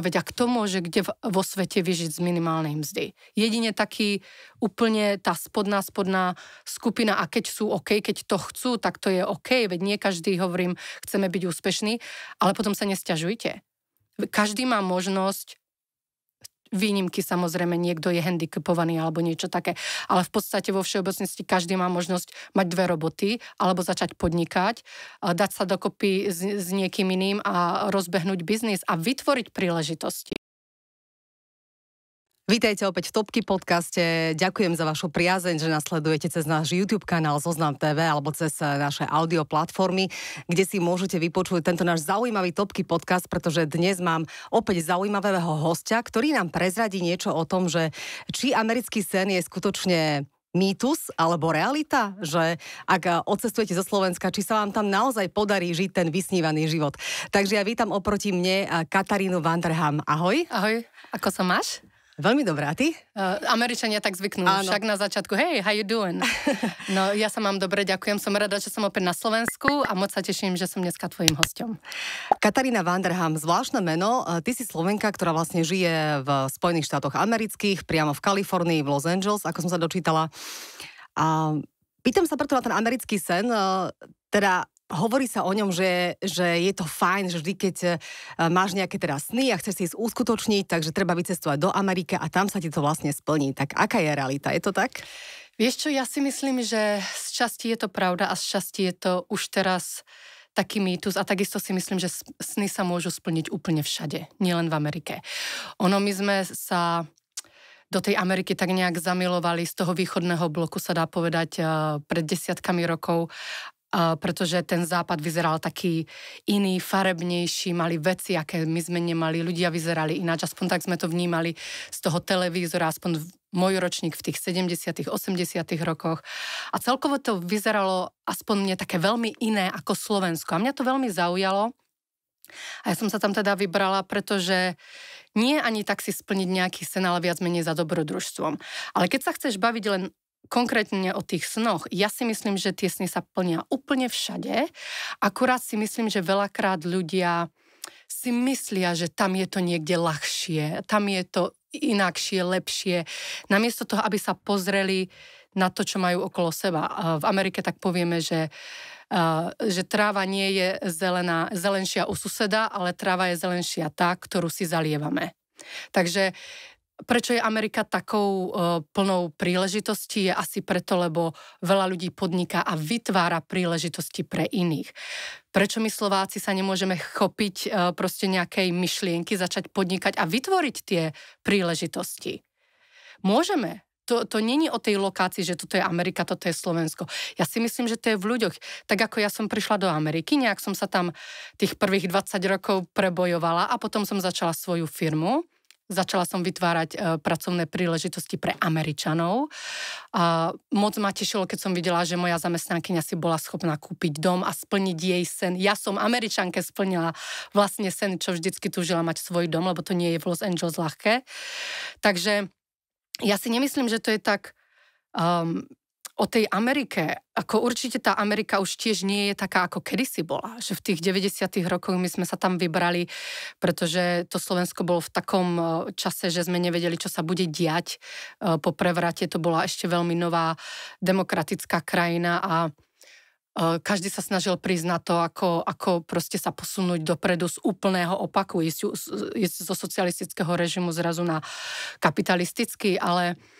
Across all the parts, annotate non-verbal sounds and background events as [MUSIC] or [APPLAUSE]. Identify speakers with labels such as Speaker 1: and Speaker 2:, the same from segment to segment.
Speaker 1: No veď a kto môže kde vo svete vyžiť z minimálnej mzdy? Jedine taký úplne tá spodná, spodná skupina a keď sú OK, keď to chcú, tak to je OK, veď nie každý, hovorím, chceme byť úspešní, ale potom sa nestiažujte. Každý má možnosť výnimky samozrejme niekto je handicapovaný alebo niečo také. Ale v podstate vo všeobecnosti každý má možnosť mať dve roboty alebo začať podnikať, dať sa dokopy s, s niekým iným
Speaker 2: a rozbehnúť biznis a vytvoriť príležitosti. Vítajte opäť v Topky podcaste. Ďakujem za vašu priazeň, že nasledujete cez náš YouTube kanál Zoznam TV alebo cez eh, naše audio platformy, kde si môžete vypočuť tento náš zaujímavý Topky podcast, pretože dnes mám opäť zaujímavého hostia, ktorý nám prezradí niečo o tom, že či americký sen je skutočne mýtus alebo realita, že ak eh, odcestujete zo Slovenska, či sa vám tam naozaj podarí žiť ten vysnívaný život. Takže ja vítam oproti mne eh, Katarínu Vanderham. Ahoj. Ahoj. Ako sa máš? Veľmi dobrá, ty?
Speaker 1: Uh, Američania tak zvyknú, Áno. však na začiatku,
Speaker 2: hey, how you doing? [LAUGHS] No, ja sa
Speaker 1: mám dobre, ďakujem, som rada, že som opäť na Slovensku a moc sa teším, že som dneska tvojim hostom.
Speaker 2: Katarína Vanderham, zvláštne meno, eh, ty si Slovenka, ktorá vlastne žije v Spojených štátoch amerických, priamo v Kalifornii, v Los Angeles, ako som sa dočítala. A pýtam sa preto na ten americký sen, eh, teda hovorí sa o ňom, že, že je to fajn, že vždy, keď e, máš nejaké teda sny a chceš si ich uskutočniť, takže treba vycestovať do Ameriky a tam sa ti to vlastne splní. Tak aká je realita? Je to tak? Vieš čo, ja si myslím, že z
Speaker 1: časti je to pravda a z časti je to už teraz taký mýtus a takisto si myslím, že sny sa môžu splniť úplne všade, nielen v Amerike. Ono, my sme sa do tej Ameriky tak nejak zamilovali z toho východného bloku, sa dá povedať, e, pred desiatkami rokov Eh, pretože ten západ vyzeral taký iný, farebnejší, mali veci, aké my sme nemali, ľudia vyzerali ináč, aspoň tak sme to vnímali z toho televízora, aspoň môj ročník v tých 70 80 rokoch. A celkovo to vyzeralo aspoň mne také veľmi iné ako Slovensko. A mňa to veľmi zaujalo. A ja som sa tam teda vybrala, pretože nie ani tak si splniť nejaký sen, ale viac menej za dobrodružstvom. Ale keď sa chceš baviť len konkrétne o tých snoch. Ja si myslím, že tie sny sa plnia úplne všade. Akurát si myslím, že veľakrát ľudia si myslia, že tam je to niekde ľahšie, tam je to inakšie, lepšie. Namiesto toho, aby sa pozreli na to, čo majú okolo seba. V Amerike tak povieme, že že tráva nie je zelená, zelenšia u suseda, ale tráva je zelenšia tá, ktorú si zalievame. Takže Prečo je Amerika takou e, plnou príležitostí? Je asi preto, lebo veľa ľudí podniká a vytvára príležitosti pre iných. Prečo my Slováci sa nemôžeme chopiť e, proste nejakej myšlienky, začať podnikať a vytvoriť tie príležitosti? Môžeme, to, to není o tej lokácii, že toto je Amerika, toto je Slovensko. Ja si myslím, že to je v ľuďoch. Tak ako ja som prišla do Ameriky, nejak som sa tam tých prvých 20 rokov prebojovala a potom som začala svoju firmu Začala som vytvárať eh, pracovné príležitosti pre Američanov. A moc ma tešilo, keď som videla, že moja zamestnankyňa si bola schopná kúpiť dom a splniť jej sen. Ja som Američanke splnila vlastne sen, čo vždycky túžila mať svoj dom, lebo to nie je v Los Angeles ľahké. Takže ja si nemyslím, že to je tak... Um, o tej Amerike, ako určite tá Amerika už tiež nie je taká, ako kedysi bola. Že v tých 90. rokoch my sme sa tam vybrali, pretože to Slovensko bolo v takom e, čase, že sme nevedeli, čo sa bude diať e, po prevrate. To bola ešte veľmi nová demokratická krajina a e, každý sa snažil prísť na to, ako, ako proste sa posunúť dopredu z úplného opaku, ísť, ísť zo socialistického režimu zrazu na kapitalistický, ale uh,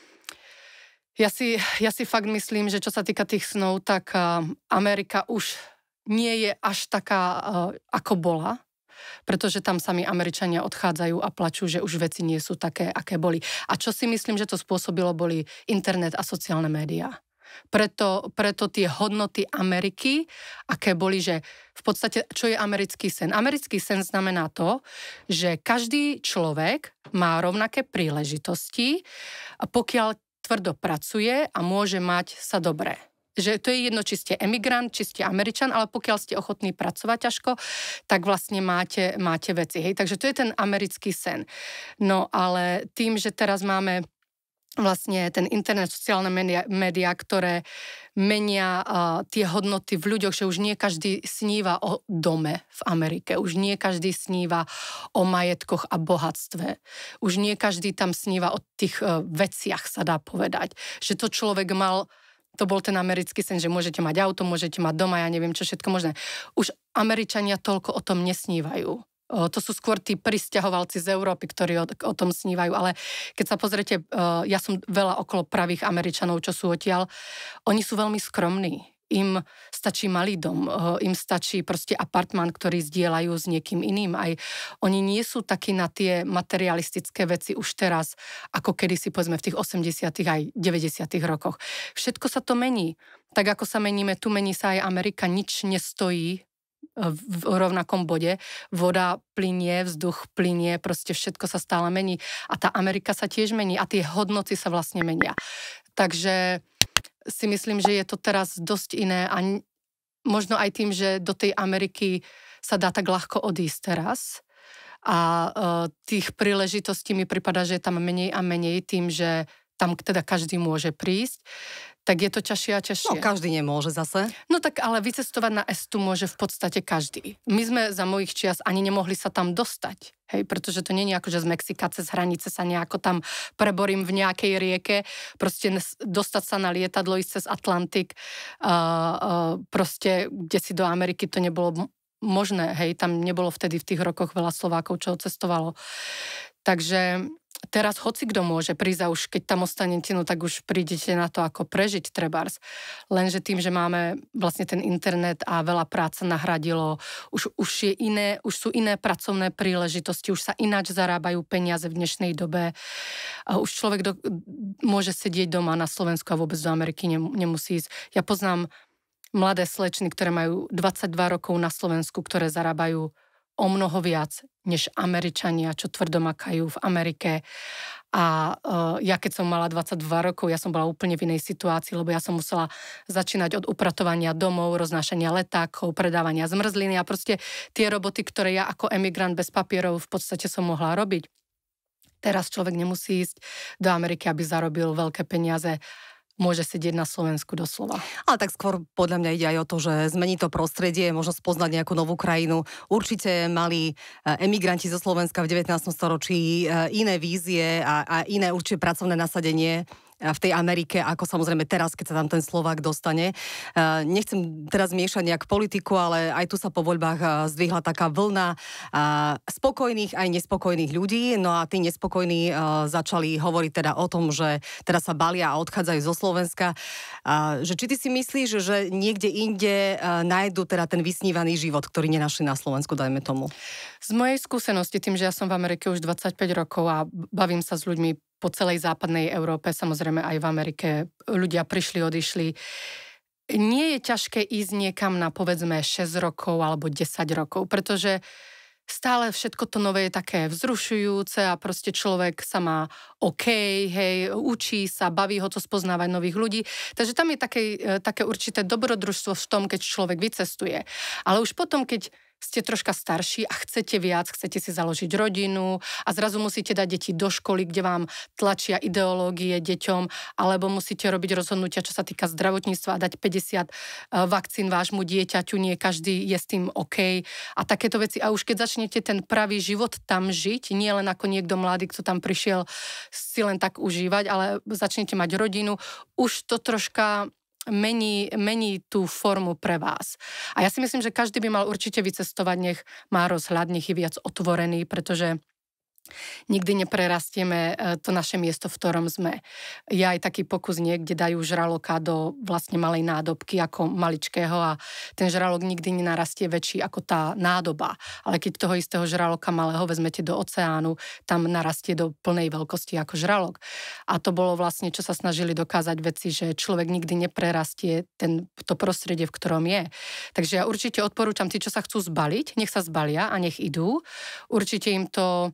Speaker 1: ja si, ja si fakt myslím, že čo sa týka tých snov, tak Amerika už nie je až taká, ako bola pretože tam sami Američania odchádzajú a plačú, že už veci nie sú také, aké boli. A čo si myslím, že to spôsobilo, boli internet a sociálne médiá. Preto, preto tie hodnoty Ameriky, aké boli, že v podstate, čo je americký sen? Americký sen znamená to, že každý človek má rovnaké príležitosti, pokiaľ tvrdo pracuje a môže mať sa dobré že to je jedno, či ste emigrant, či ste američan, ale pokiaľ ste ochotní pracovať ťažko, tak vlastne máte, máte veci. Hej? Takže to je ten americký sen. No ale tým, že teraz máme vlastne ten internet, sociálne médiá, ktoré menia uh, tie hodnoty v ľuďoch, že už nie každý sníva o dome v Amerike, už nie každý sníva o majetkoch a bohatstve, už nie každý tam sníva o tých uh, veciach, sa dá povedať. Že to človek mal, to bol ten americký sen, že môžete mať auto, môžete mať doma, ja neviem čo všetko možné. Už Američania toľko o tom nesnívajú to sú skôr tí pristahovalci z Európy, ktorí o, o tom snívajú, ale keď sa pozrete, ja som veľa okolo pravých Američanov, čo sú odtiaľ, oni sú veľmi skromní im stačí malý dom, im stačí proste apartman, ktorý zdieľajú s niekým iným. Aj oni nie sú takí na tie materialistické veci už teraz, ako kedysi povedzme v tých 80 aj 90 rokoch. Všetko sa to mení. Tak ako sa meníme, tu mení sa aj Amerika, nič nestojí E, v rovnakom bode. Voda plinie, vzduch plinie, proste všetko sa stále mení. A tá Amerika sa tiež mení a tie hodnoty sa vlastne menia. Takže si myslím, že je to teraz dosť iné a možno aj tým, že do tej Ameriky sa dá tak ľahko odísť teraz a e, tých príležitostí mi pripada, že je tam menej a menej tým, že tam teda každý môže prísť, tak je to ťažšie a ťažšie. No každý nemôže zase. No tak ale vycestovať na Estu môže v podstate každý. My sme za mojich čias ani nemohli sa tam dostať. Hej, pretože to nie je ako, že z Mexika cez hranice sa nejako tam preborím v nejakej rieke. Proste dostať sa na lietadlo, ísť cez Atlantik, uh, uh, proste kde si do Ameriky to nebolo možné. Hej, tam nebolo vtedy v tých rokoch veľa Slovákov, čo cestovalo. Takže teraz hoci kto môže prísť a už keď tam ostanete, no tak už prídete na to, ako prežiť trebárs. Lenže tým, že máme vlastne ten internet a veľa práce nahradilo, už, už, je iné, už sú iné pracovné príležitosti, už sa ináč zarábajú peniaze v dnešnej dobe. A už človek do, môže sedieť doma na Slovensku a vôbec do Ameriky nemusí ísť. Ja poznám mladé slečny, ktoré majú 22 rokov na Slovensku, ktoré zarábajú o mnoho viac než Američania, čo tvrdo v Amerike. A uh, ja keď som mala 22 rokov, ja som bola úplne v inej situácii, lebo ja som musela začínať od upratovania domov, roznášania letákov, predávania zmrzliny a proste tie roboty, ktoré ja ako emigrant bez papierov v podstate som mohla robiť. Teraz človek nemusí ísť do Ameriky, aby zarobil veľké peniaze môže sedieť na Slovensku doslova. Ale
Speaker 2: tak skôr podľa mňa ide aj o to, že zmení to prostredie, možno spoznať nejakú novú krajinu. Určite mali eh, emigranti zo Slovenska v 19. storočí eh, iné vízie a, a iné určite pracovné nasadenie v tej Amerike, ako samozrejme teraz, keď sa tam ten Slovák dostane. E, nechcem teraz miešať nejak politiku, ale aj tu sa po voľbách e, zdvihla taká vlna e, spokojných aj nespokojných ľudí. No a tí nespokojní začali hovoriť teda o tom, že teraz sa balia a odchádzajú zo Slovenska. Že či ty si myslíš, že niekde inde nájdu teda ten vysnívaný život, ktorý nenašli na Slovensku, dajme tomu?
Speaker 1: Z mojej skúsenosti, tým, že ja som v Amerike už 25 rokov a bavím sa s ľuďmi po celej západnej Európe, samozrejme aj v Amerike, ľudia prišli, odišli. Nie je ťažké ísť niekam na povedzme 6 rokov alebo 10 rokov, pretože stále všetko to nové je také vzrušujúce a proste človek sa má OK, hej, učí sa, baví ho to spoznávať nových ľudí. Takže tam je také, e, také určité dobrodružstvo v tom, keď človek vycestuje. Ale už potom, keď ste troška starší a chcete viac, chcete si založiť rodinu a zrazu musíte dať deti do školy, kde vám tlačia ideológie deťom, alebo musíte robiť rozhodnutia, čo sa týka zdravotníctva a dať 50 e, vakcín vášmu dieťaťu, nie každý je s tým OK a takéto veci. A už keď začnete ten pravý život tam žiť, nie len ako niekto mladý, kto tam prišiel si len tak užívať, ale začnete mať rodinu, už to troška mení, mení tú formu pre vás. A ja si myslím, že každý by mal určite vycestovať, nech má rozhľad, nech je viac otvorený, pretože nikdy neprerastieme e, to naše miesto, v ktorom sme. Je aj taký pokus niekde dajú žraloka do vlastne malej nádobky ako maličkého a ten žralok nikdy nenarastie väčší ako tá nádoba. Ale keď toho istého žraloka malého vezmete do oceánu, tam narastie do plnej veľkosti ako žralok. A to bolo vlastne, čo sa snažili dokázať veci, že človek nikdy neprerastie ten, to prostredie, v ktorom je. Takže ja určite odporúčam tí, čo sa chcú zbaliť, nech sa zbalia a nech idú. Určite im to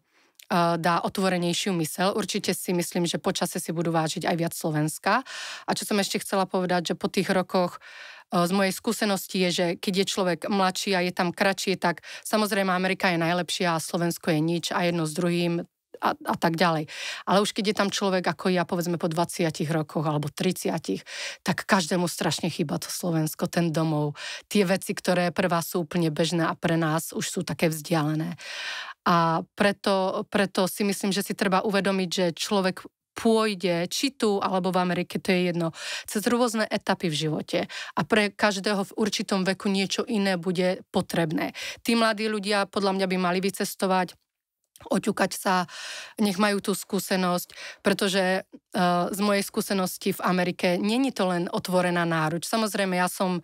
Speaker 1: Eh, dá otvorenejšiu mysel. Určite si myslím, že počase si budú vážiť aj viac Slovenska. A čo som ešte chcela povedať, že po tých rokoch eh, z mojej skúsenosti je, že keď je človek mladší a je tam kratší, tak samozrejme Amerika je najlepšia a Slovensko je nič a jedno s druhým a, a tak ďalej. Ale už keď je tam človek ako ja, povedzme po 20 rokoch alebo 30, tak každému strašne chýba to Slovensko, ten domov. Tie veci, ktoré pre vás sú úplne bežné a pre nás už sú také vzdialené. A preto, preto si myslím, že si treba uvedomiť, že človek pôjde, či tu, alebo v Amerike, to je jedno, cez rôzne etapy v živote. A pre každého v určitom veku niečo iné bude potrebné. Tí mladí ľudia podľa mňa by mali vycestovať, oťukať sa, nech majú tú skúsenosť, pretože uh, z mojej skúsenosti v Amerike není to len otvorená náruč. Samozrejme, ja som,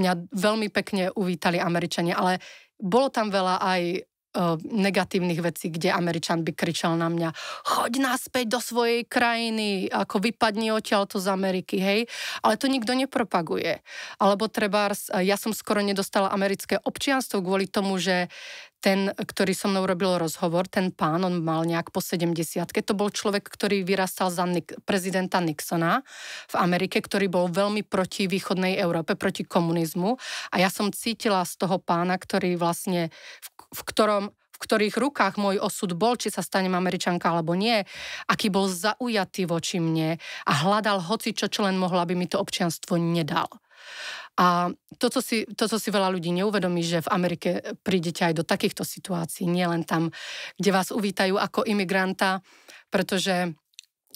Speaker 1: mňa veľmi pekne uvítali Američania, ale bolo tam veľa aj Eh, negatívnych vecí, kde Američan by kričal na mňa, choď naspäť do svojej krajiny, ako vypadni to z Ameriky, hej. Ale to nikto nepropaguje. Alebo treba, ja som skoro nedostala americké občianstvo kvôli tomu, že ten, ktorý so mnou robil rozhovor, ten pán, on mal nejak po 70 to bol človek, ktorý vyrastal za Nik- prezidenta Nixona v Amerike, ktorý bol veľmi proti východnej Európe, proti komunizmu a ja som cítila z toho pána, ktorý vlastne v v, ktorom, v ktorých rukách môj osud bol, či sa stanem Američanka alebo nie, aký bol zaujatý voči mne a hľadal hoci čo, čo len mohla, aby mi to občianstvo nedal. A to co, si, to, co si veľa ľudí neuvedomí, že v Amerike prídete aj do takýchto situácií, nielen tam, kde vás uvítajú ako imigranta, pretože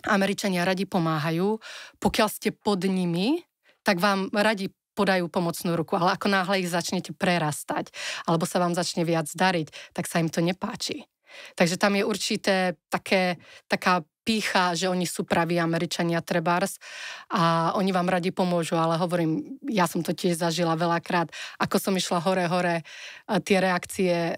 Speaker 1: Američania radi pomáhajú. Pokiaľ ste pod nimi, tak vám radi podajú pomocnú ruku, ale ako náhle ich začnete prerastať, alebo sa vám začne viac dariť, tak sa im to nepáči. Takže tam je určité také, taká pícha, že oni sú praví Američania Trebars a oni vám radi pomôžu, ale hovorím, ja som to tiež zažila veľakrát, ako som išla hore-hore, tie reakcie eh,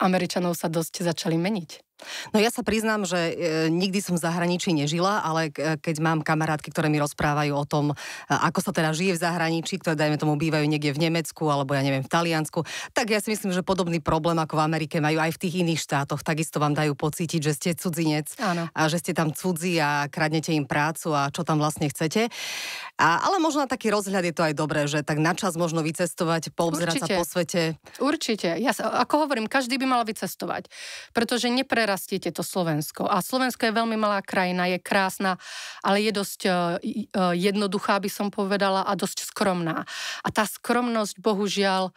Speaker 2: Američanov sa dosť začali meniť. No ja sa priznám, že e, nikdy som v zahraničí nežila, ale e, keď mám kamarátky, ktoré mi rozprávajú o tom, e, ako sa teda žije v zahraničí, ktoré dajme tomu bývajú niekde v Nemecku alebo ja neviem v Taliansku, tak ja si myslím, že podobný problém ako v Amerike majú aj v tých iných štátoch. Takisto vám dajú pocítiť, že ste cudzinec Áno. a že ste tam cudzí a kradnete im prácu a čo tam vlastne chcete. A, ale možno na taký rozhľad je to aj dobré, že tak načas možno vycestovať, poobzerať sa po svete.
Speaker 1: Určite. Ja sa, ako hovorím, každý by mal vycestovať, pretože neprera prerastiete to Slovensko. A Slovensko je veľmi malá krajina, je krásna, ale je dosť e, e, jednoduchá, by som povedala, a dosť skromná. A tá skromnosť, bohužiaľ,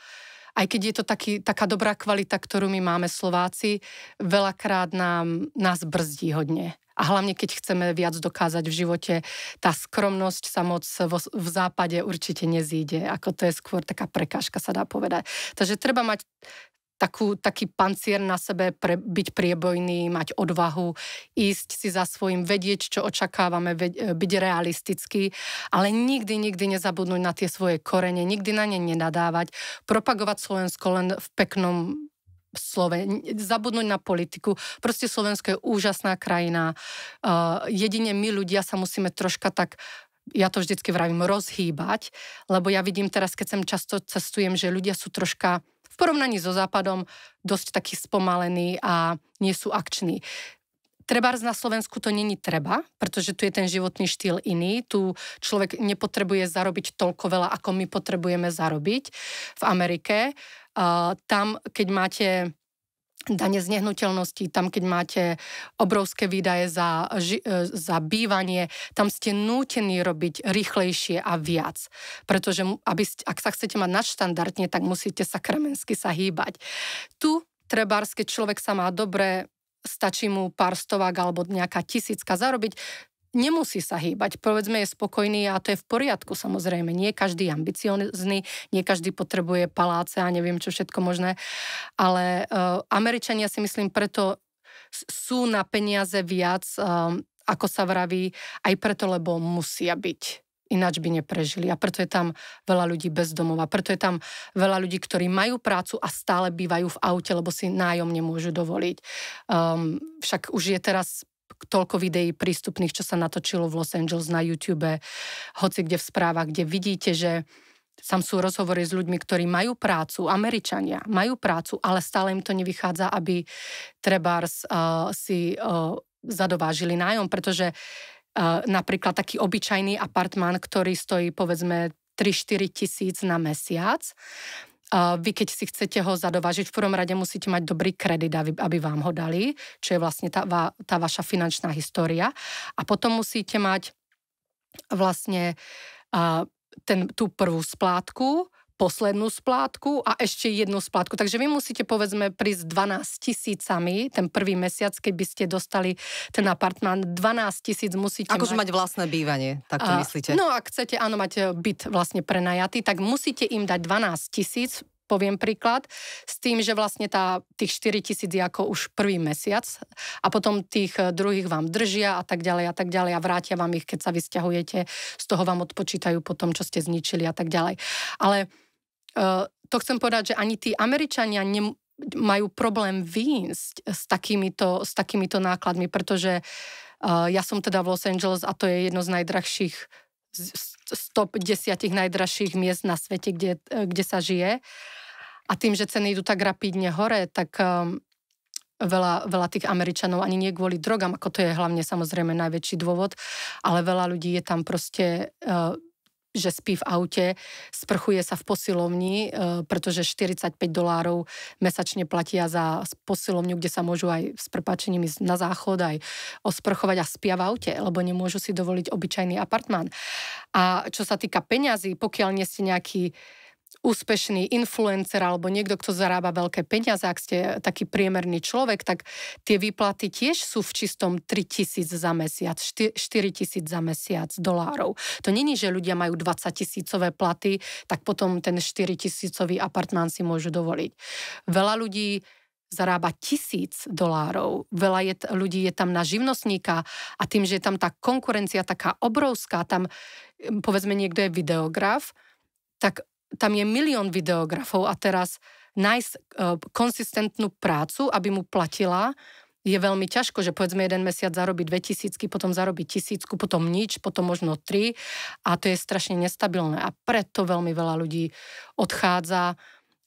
Speaker 1: aj keď je to taký, taká dobrá kvalita, ktorú my máme Slováci, veľakrát nám, nás brzdí hodne. A hlavne, keď chceme viac dokázať v živote, tá skromnosť sa moc vo, v západe určite nezíde. Ako to je skôr taká prekážka, sa dá povedať. Takže treba mať takú, taký pancier na sebe, pre, byť priebojný, mať odvahu, ísť si za svojím, vedieť, čo očakávame, ved, e, byť realistický, ale nikdy, nikdy nezabudnúť na tie svoje korene, nikdy na ne nenadávať, propagovať Slovensko len v peknom slove, zabudnúť na politiku. Proste Slovensko je úžasná krajina. Uh, jedine my ľudia sa musíme troška tak ja to vždycky vravím, rozhýbať, lebo ja vidím teraz, keď sem často cestujem, že ľudia sú troška porovnaní so Západom dosť taký spomalený a nie sú akční. Trebárs na Slovensku to není treba, pretože tu je ten životný štýl iný. Tu človek nepotrebuje zarobiť toľko veľa, ako my potrebujeme zarobiť v Amerike. Uh, tam, keď máte dane z nehnuteľnosti, tam keď máte obrovské výdaje za, e, za bývanie, tam ste nútení robiť rýchlejšie a viac. Pretože aby, ak sa chcete mať nadštandardne, tak musíte sa kremensky sa hýbať. Tu trebárske keď človek sa má dobre, stačí mu pár stovák alebo nejaká tisícka zarobiť, nemusí sa hýbať. Povedzme, je spokojný a to je v poriadku samozrejme. Nie každý je ambiciozný, nie každý potrebuje paláce a neviem čo všetko možné. Ale uh, Američania si myslím preto sú na peniaze viac, um, ako sa vraví, aj preto, lebo musia byť ináč by neprežili. A preto je tam veľa ľudí bez domova, preto je tam veľa ľudí, ktorí majú prácu a stále bývajú v aute, lebo si nájom nemôžu dovoliť. Um, však už je teraz toľko videí prístupných, čo sa natočilo v Los Angeles na YouTube, hoci kde v správach, kde vidíte, že tam sú rozhovory s ľuďmi, ktorí majú prácu, Američania majú prácu, ale stále im to nevychádza, aby trebárs uh, si uh, zadovážili nájom, pretože uh, napríklad taký obyčajný apartmán, ktorý stojí povedzme 3-4 tisíc na mesiac, vy keď si chcete ho zadovážiť, v prvom rade musíte mať dobrý kredit, aby, aby vám ho dali, čo je vlastne tá, tá vaša finančná história. A potom musíte mať vlastne ten, tú prvú splátku, poslednú splátku a ešte jednu splátku. Takže vy musíte povedzme prísť 12 tisícami ten prvý mesiac, keď by ste dostali ten apartmán. 12 tisíc
Speaker 2: musíte Akože mať... mať vlastné bývanie, tak to a, myslíte? No
Speaker 1: ak chcete, áno, mať e, byt vlastne prenajatý, tak musíte im dať 12 tisíc poviem príklad, s tým, že vlastne tá, tých 4 tisíc je ako už prvý mesiac a potom tých e, druhých vám držia a tak ďalej a tak ďalej a vrátia vám ich, keď sa vysťahujete, z toho vám odpočítajú potom, čo ste zničili a tak ďalej. Ale Eh, to chcem povedať, že ani tí Američania ne, majú problém výjsť s takýmito, s takýmito nákladmi, pretože uh, ja som teda v Los Angeles a to je jedno z najdrahších z top desiatich najdražších miest na svete, kde, eh, kde sa žije. A tým, že ceny idú tak rapidne hore, tak um, veľa, veľa tých Američanov ani nie kvôli drogám, ako to je hlavne samozrejme najväčší dôvod, ale veľa ľudí je tam proste uh, že spí v aute, sprchuje sa v posilovni, e, pretože 45 dolárov mesačne platia za posilovňu, kde sa môžu aj s prepačením ísť na záchod, aj osprchovať a spia v aute, lebo nemôžu si dovoliť obyčajný apartmán. A čo sa týka peňazí, pokiaľ nie ste nejaký úspešný influencer alebo niekto, kto zarába veľké peniaze, ak ste taký priemerný človek, tak tie výplaty tiež sú v čistom 3 tisíc za mesiac, 4 tisíc za mesiac dolárov. To není, že ľudia majú 20 tisícové platy, tak potom ten 4 tisícový apartmán si môžu dovoliť. Veľa ľudí zarába tisíc dolárov. Veľa je, ľudí je tam na živnostníka a tým, že je tam tá konkurencia taká obrovská, tam hm, povedzme niekto je videograf, tak tam je milión videografov a teraz nájsť uh, konsistentnú prácu, aby mu platila, je veľmi ťažko, že povedzme jeden mesiac zarobí 2000, potom zarobí tisícku, potom nič, potom možno tri a to je strašne nestabilné a preto veľmi veľa ľudí odchádza,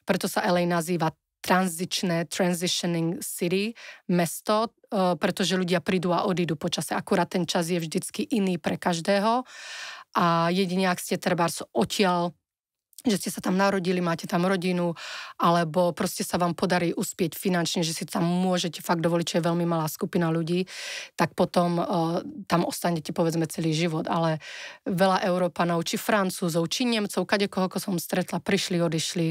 Speaker 1: preto sa LA nazýva tranzičné, transitioning city, mesto, uh, pretože ľudia prídu a odídu počase. Akurát ten čas je vždycky iný pre každého a jedine, ak ste trebárs odtiaľ že ste sa tam narodili, máte tam rodinu, alebo proste sa vám podarí uspieť finančne, že si tam môžete fakt dovoliť, čo je veľmi malá skupina ľudí, tak potom uh, tam ostanete povedzme celý život. Ale veľa Európanov, či Francúzov, či Nemcov, kade koho, koho som
Speaker 2: stretla, prišli, odišli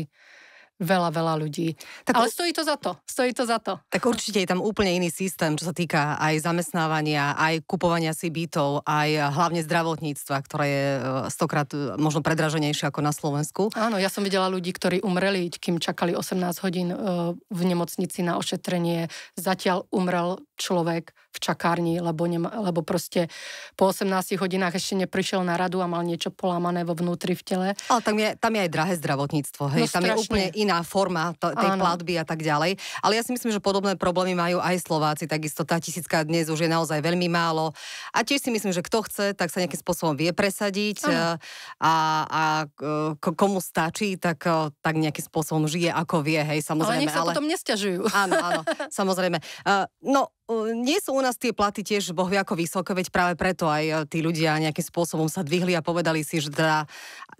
Speaker 2: veľa, veľa ľudí. Tak, Ale stojí to za to, stojí to za to. Tak určite je tam úplne iný systém, čo sa týka aj zamestnávania, aj kupovania si bytov, aj hlavne zdravotníctva, ktoré je e, stokrát e, možno predraženejšie ako na Slovensku.
Speaker 1: Áno, ja som videla ľudí, ktorí umreli,
Speaker 2: kým čakali 18 hodín e, v nemocnici na
Speaker 1: ošetrenie. Zatiaľ umrel človek v čakárni, lebo, nema, lebo proste po 18 hodinách ešte neprišiel na radu a mal niečo polamané vo vnútri v tele. Ale tam je, tam je
Speaker 2: aj drahé zdravotníctvo, hej. No, tam strašne. je úplne iná forma to, tej Áno. platby a tak ďalej. Ale ja si myslím, že podobné problémy majú aj Slováci, takisto tá tisícka dnes už je naozaj veľmi málo. A tiež si myslím, že kto chce, tak sa nejakým spôsobom vie presadiť eh, a, a eh, komu stačí, tak, eh, tak nejakým spôsobom žije ako vie, hej, samozrejme. Ale nech sa ale... potom nestiažujú. Áno, áno, [LAUGHS] samozrejme. No, Ehm, nie sú u nás tie platy tiež bohvie ako vysoké, veď práve preto aj eh, tí ľudia nejakým spôsobom sa dvihli a povedali si, že teda,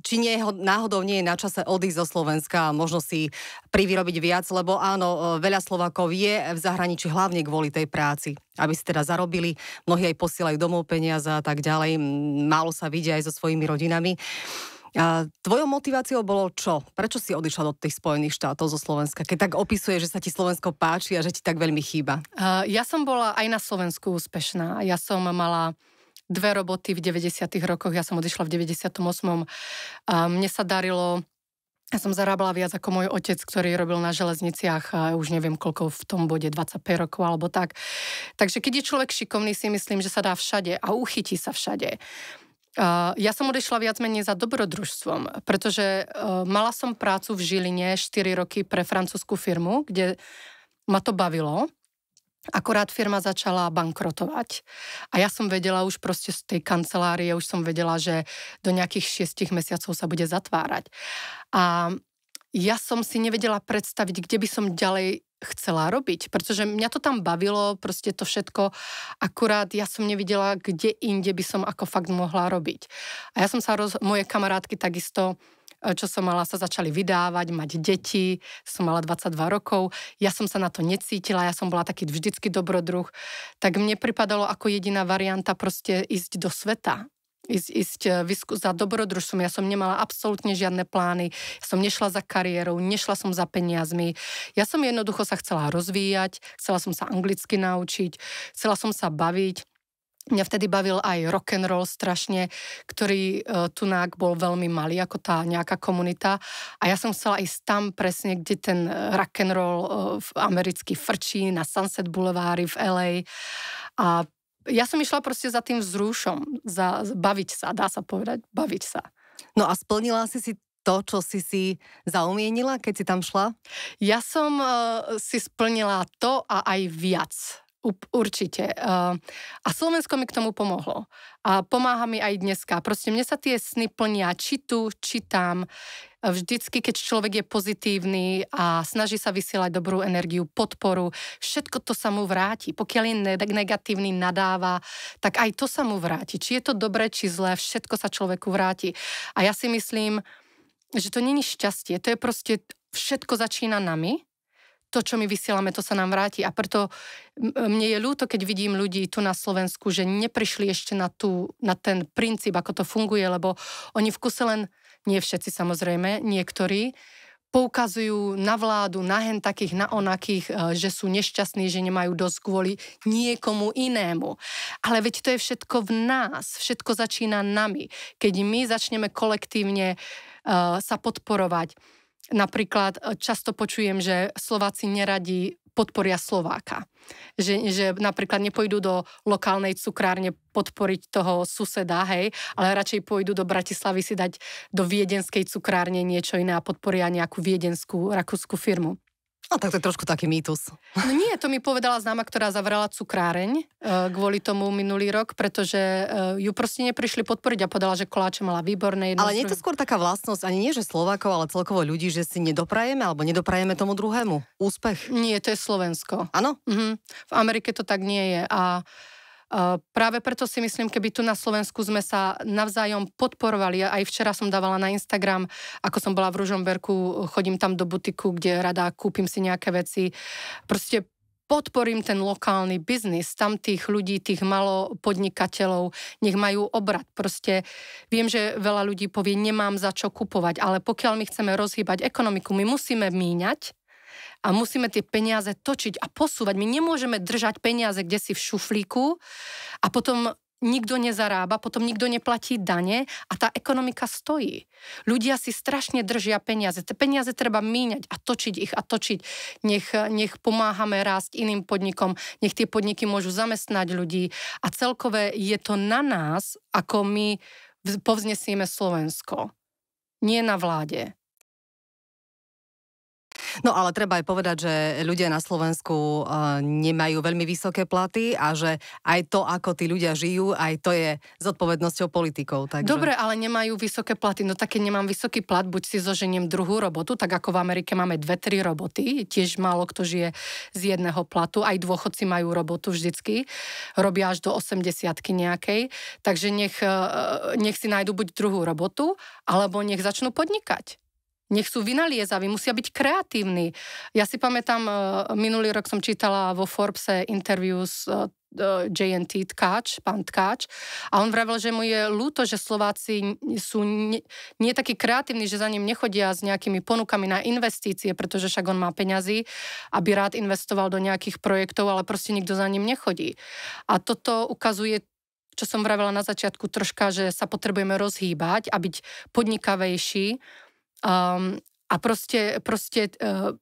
Speaker 2: či nie, náhodou nie je na čase odísť zo Slovenska a možno si privyrobiť viac, lebo áno, eh, veľa Slovakov je v zahraničí hlavne kvôli tej práci, aby si teda zarobili, mnohí aj posielajú domov peniaze a tak ďalej, málo sa vidia aj so svojimi rodinami. A tvojou motiváciou bolo čo? Prečo si odišla do tých Spojených štátov zo Slovenska, keď tak opisuje, že sa ti Slovensko páči a že ti tak veľmi chýba?
Speaker 1: Uh, ja som bola aj na Slovensku úspešná. Ja som mala dve roboty v 90. rokoch, ja som odišla v 98. A mne sa darilo ja som zarábala viac ako môj otec, ktorý robil na železniciach a už neviem koľko v tom bode, 25 rokov alebo tak. Takže keď je človek šikovný, si myslím, že sa dá všade a uchytí sa všade. Ja som odešla viac menej za dobrodružstvom, pretože e, mala som prácu v Žiline 4 roky pre francúzskú firmu, kde ma to bavilo. Akorát firma začala bankrotovať. A ja som vedela už proste z tej kancelárie, už som vedela, že do nejakých šiestich mesiacov sa bude zatvárať. A ja som si nevedela predstaviť, kde by som ďalej chcela robiť, pretože mňa to tam bavilo, proste to všetko, akurát ja som nevidela, kde inde by som ako fakt mohla robiť. A ja som sa, roz... moje kamarátky takisto eh, čo som mala, sa začali vydávať, mať deti, som mala 22 rokov, ja som sa na to necítila, ja som bola taký vždycky dobrodruh, tak mne pripadalo ako jediná varianta proste ísť do sveta ísť, ísť e, vysku, za dobrodružstvom. Ja som nemala absolútne žiadne plány. Ja som nešla za kariérou, nešla som za peniazmi. Ja som jednoducho sa chcela rozvíjať, chcela som sa anglicky naučiť, chcela som sa baviť. Mňa vtedy bavil aj rock and roll strašne, ktorý uh, tunák bol veľmi malý, ako tá nejaká komunita. A ja som chcela ísť tam presne, kde ten e, rock and roll uh, v americký frčí, na Sunset Boulevard v LA. A ja som išla proste za tým
Speaker 2: vzrušom, za baviť sa, dá sa povedať, baviť sa. No a splnila si si to, čo si si zaumienila, keď si tam šla? Ja som uh, si splnila
Speaker 1: to a aj viac. Určite. E, a Slovensko mi k tomu pomohlo. A pomáha mi aj dneska. Proste mne sa tie sny plnia, či tu, či tam. Vždycky, keď človek je pozitívny a snaží sa vysielať dobrú energiu, podporu, všetko to sa mu vráti. Pokiaľ je negatívny, nadáva, tak aj to sa mu vráti. Či je to dobré, či zlé, všetko sa človeku vráti. A ja si myslím, že to není šťastie, to je proste všetko začína nami, to, čo my vysielame, to sa nám vráti. A preto mne je ľúto, keď vidím ľudí tu na Slovensku, že neprišli ešte na, tú, na ten princíp, ako to funguje, lebo oni v kuse len nie všetci samozrejme, niektorí, poukazujú na vládu, na hen takých, na onakých, e, že sú nešťastní, že nemajú dosť kvôli niekomu inému. Ale veď to je všetko v nás, všetko začína nami. Keď my začneme kolektívne e, sa podporovať, Napríklad e, často počujem, že Slováci neradi podporia Slováka. Že, že napríklad nepôjdu do lokálnej cukrárne podporiť toho suseda, hej, ale radšej pôjdu do Bratislavy si dať do viedenskej cukrárne niečo iné a podporia nejakú viedenskú rakúskú firmu.
Speaker 2: A no, tak to je trošku taký mýtus. No
Speaker 1: nie, to mi povedala známa, ktorá zavrala cukráreň eh, kvôli tomu minulý rok, pretože eh, ju proste neprišli podporiť a povedala, že koláče mala výborné. Jedno ale nie je to
Speaker 2: skôr taká vlastnosť, ani nie, že Slovákov, ale celkovo ľudí, že si nedoprajeme alebo nedoprajeme tomu druhému úspech. Nie, to je Slovensko. Áno? Mhm. V Amerike to tak nie je. A Eh, práve preto si myslím, keby
Speaker 1: tu na Slovensku sme sa navzájom podporovali. Aj včera som dávala na Instagram, ako som bola v Ružomberku, chodím tam do butiku, kde rada kúpim si nejaké veci. Proste podporím ten lokálny biznis, tam tých ľudí, tých malo podnikateľov, nech majú obrad. Proste viem, že veľa ľudí povie, nemám za čo kupovať, ale pokiaľ my chceme rozhýbať ekonomiku, my musíme míňať a musíme tie peniaze točiť a posúvať. My nemôžeme držať peniaze kde si v šuflíku a potom nikto nezarába, potom nikto neplatí dane a tá ekonomika stojí. Ľudia si strašne držia peniaze. Te peniaze treba míňať a točiť ich a točiť. Nech, nech pomáhame rásť iným podnikom, nech tie podniky môžu zamestnať ľudí a celkové je to na
Speaker 2: nás, ako my povznesieme Slovensko. Nie na vláde. No ale treba aj povedať, že ľudia na Slovensku uh, nemajú veľmi vysoké platy a že aj to, ako tí ľudia žijú, aj to je zodpovednosťou politikov. Takže... Dobre,
Speaker 1: ale nemajú vysoké platy. No také nemám vysoký plat, buď si zoženiem druhú robotu, tak ako v Amerike máme dve, tri roboty. Tiež málo kto žije z jedného platu. Aj dôchodci majú robotu vždycky. Robia až do 80 nejakej. Takže nech, eh, nech si nájdu buď druhú robotu, alebo nech začnú podnikať nech sú vynaliezaví, musia byť kreatívni. Ja si pamätám, e, minulý rok som čítala vo Forbese interview s e, JNT Tkáč, pán Tkáč, a on vravil, že mu je ľúto, že Slováci sú nie, nie takí kreatívni, že za ním nechodia s nejakými ponukami na investície, pretože však on má peňazí, aby rád investoval do nejakých projektov, ale proste nikto za ním nechodí. A toto ukazuje čo som vravela na začiatku troška, že sa potrebujeme rozhýbať a byť podnikavejší, Um, a proste, proste uh,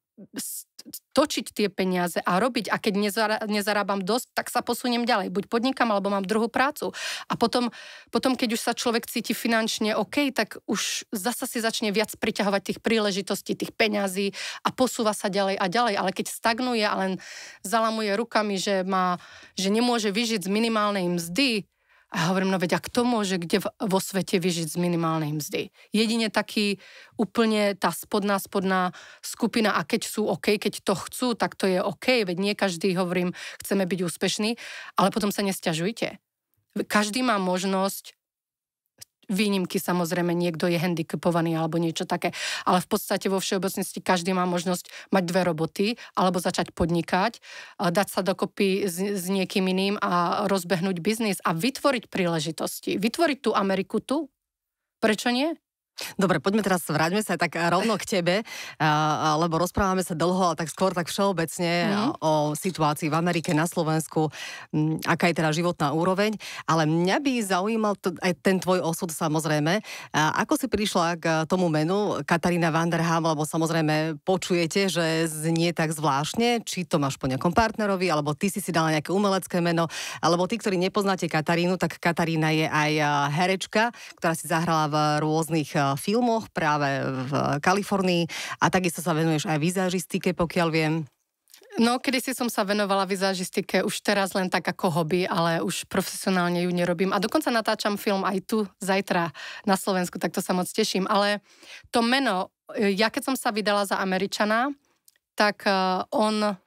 Speaker 1: točiť tie peniaze a robiť. A keď nezara- nezarábam dosť, tak sa posuniem ďalej. Buď podnikam, alebo mám druhú prácu. A potom, potom, keď už sa človek cíti finančne OK, tak už zasa si začne viac priťahovať tých príležitostí, tých peňazí a posúva sa ďalej a ďalej. Ale keď stagnuje a len zalamuje rukami, že, má, že nemôže vyžiť z minimálnej mzdy, a hovorím, no veď a kto môže kde vo svete vyžiť z minimálnej mzdy? Jedine taký úplne tá spodná, spodná skupina a keď sú OK, keď to chcú, tak to je OK, veď nie každý, hovorím, chceme byť úspešní, ale potom sa nestiažujte. Každý má možnosť výnimky samozrejme niekto je handicapovaný alebo niečo také. Ale v podstate vo všeobecnosti každý má možnosť mať dve roboty alebo začať podnikať, dať sa dokopy s, s niekým iným a rozbehnúť biznis a vytvoriť príležitosti.
Speaker 2: Vytvoriť tú Ameriku tu. Prečo nie? Dobre, poďme teraz, vráťme sa tak eh, rovno k tebe, eh, lebo rozprávame sa dlho, ale tak skôr tak všeobecne mm. o situácii v Amerike, na Slovensku, mm, aká je teda životná úroveň, ale mňa by zaujímal t- aj ten tvoj osud samozrejme. Ako si prišla k tomu menu Katarína Vanderham, lebo samozrejme počujete, že znie tak zvláštne, či to máš po nejakom partnerovi, alebo ty si si dala nejaké umelecké meno, alebo tí, ktorí nepoznáte Katarínu, tak Katarína je aj herečka, ktorá si zahrala v rôznych filmoch práve v Kalifornii a takisto sa venuješ aj vizážistike, pokiaľ viem. No, kedy si som
Speaker 1: sa venovala vizážistike, už teraz len tak ako hobby, ale už profesionálne ju nerobím. A dokonca natáčam film aj tu, zajtra na Slovensku, tak to sa moc teším. Ale to meno, ja keď som sa vydala za Američana, tak e, on,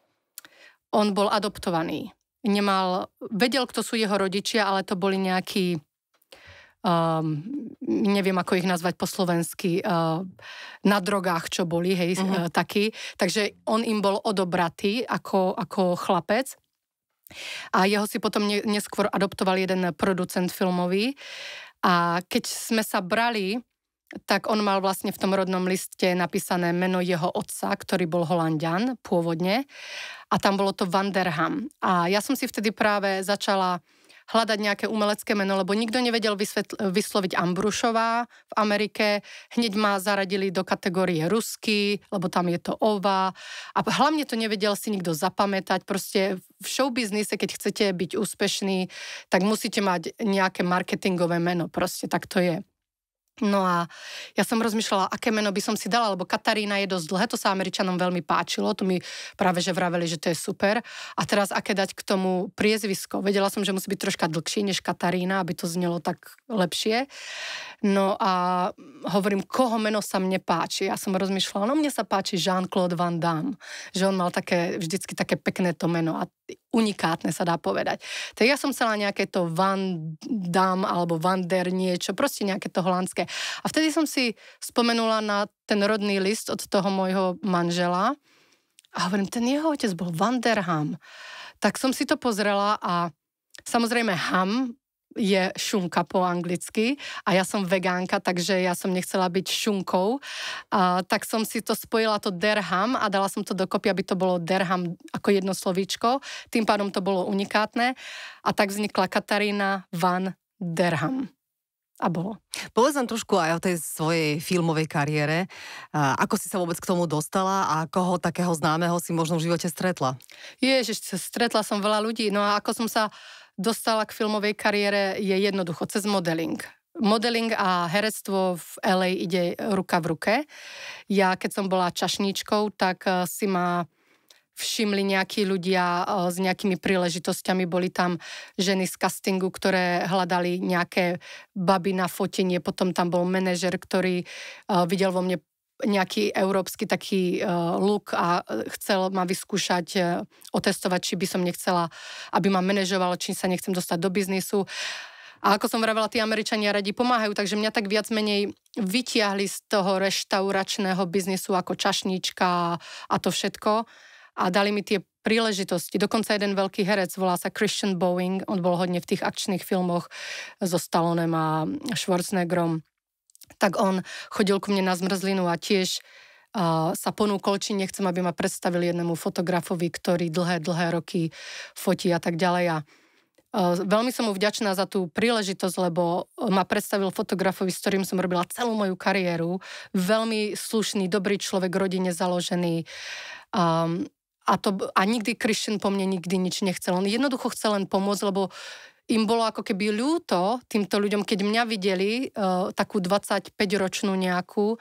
Speaker 1: on bol adoptovaný. Nemal, vedel, kto sú jeho rodičia, ale to boli nejakí um, neviem ako ich nazvať po slovensky, uh, na drogách, čo boli, hej, uh-huh. Mhm. uh, e, taký. Takže on im bol odobratý ako, ako chlapec. A jeho si potom neskôr adoptoval jeden producent filmový. A keď sme sa brali, tak on mal vlastne v tom rodnom liste napísané meno jeho otca, ktorý bol Holandian pôvodne. A tam bolo to Vanderham. A ja som si vtedy práve začala hľadať nejaké umelecké meno, lebo nikto nevedel vysvetl- vysloviť Ambrušová v Amerike. Hneď ma zaradili do kategórie rusky, lebo tam je to ova. A hlavne to nevedel si nikto zapamätať. Proste v showbiznise, keď chcete byť úspešný, tak musíte mať nejaké marketingové meno. Proste tak to je. No a ja som rozmýšľala, aké meno by som si dala, lebo Katarína je dosť dlhé, to sa Američanom veľmi páčilo, to mi práve že vraveli, že to je super. A teraz aké dať k tomu priezvisko? Vedela som, že musí byť troška dlhší než Katarína, aby to znelo tak lepšie. No a hovorím, koho meno sa mne páči. Ja som rozmýšľala, no mne sa páči Jean-Claude Van Damme, že on mal také, vždycky také pekné to meno a unikátne sa dá povedať. Tak ja som chcela nejaké to Van Damme alebo Van Der niečo, proste nejaké to holandské. A vtedy som si spomenula na ten rodný list od toho môjho manžela a hovorím, ten jeho otec bol Vanderham. Tak som si to pozrela a samozrejme Ham je šunka po anglicky a ja som vegánka, takže ja som nechcela byť šunkou. A, tak som si to spojila to derham a dala som to dokopy, aby to bolo derham ako jedno slovíčko. Tým pádom to bolo unikátne a tak vznikla Katarína van derham. A bolo.
Speaker 2: Povedz nám trošku aj o tej svojej filmovej kariére. Ako si sa vôbec k tomu dostala a koho takého známeho si možno v živote stretla? Ježiš,
Speaker 1: stretla som veľa ľudí. No a ako som sa dostala k filmovej kariére je jednoducho cez modeling. Modeling a herectvo v LA ide ruka v ruke. Ja keď som bola čašničkou, tak eh, si ma všimli nejakí ľudia eh, s nejakými príležitosťami. Boli tam ženy z castingu, ktoré hľadali nejaké baby na fotenie. Potom tam bol manažer, ktorý eh, videl vo mne nejaký európsky taký eh, look a chcel ma vyskúšať, otestovať, či by som nechcela, aby ma manažoval, či sa nechcem dostať do biznisu. A ako som vravela, tí Američania radi pomáhajú, takže mňa tak viac menej vytiahli z toho reštauračného biznisu ako čašníčka a to všetko a dali mi tie príležitosti. Dokonca jeden veľký herec, volá sa Christian Boeing, on bol hodne v tých akčných filmoch so Stallonem a Schwarzeneggerom, tak on chodil ku mne na zmrzlinu a tiež a sa ponúkol, či nechcem, aby ma predstavili jednému fotografovi, ktorý dlhé, dlhé roky fotí a tak ďalej. A Veľmi som mu vďačná za tú príležitosť, lebo ma predstavil fotografovi, s ktorým som robila celú moju kariéru. Veľmi slušný, dobrý človek, rodine založený. A a, to, a nikdy Christian po mne nikdy nič nechcel. On jednoducho chcel len pomôcť, lebo im bolo ako keby ľúto týmto ľuďom, keď mňa videli, uh, takú 25-ročnú nejakú,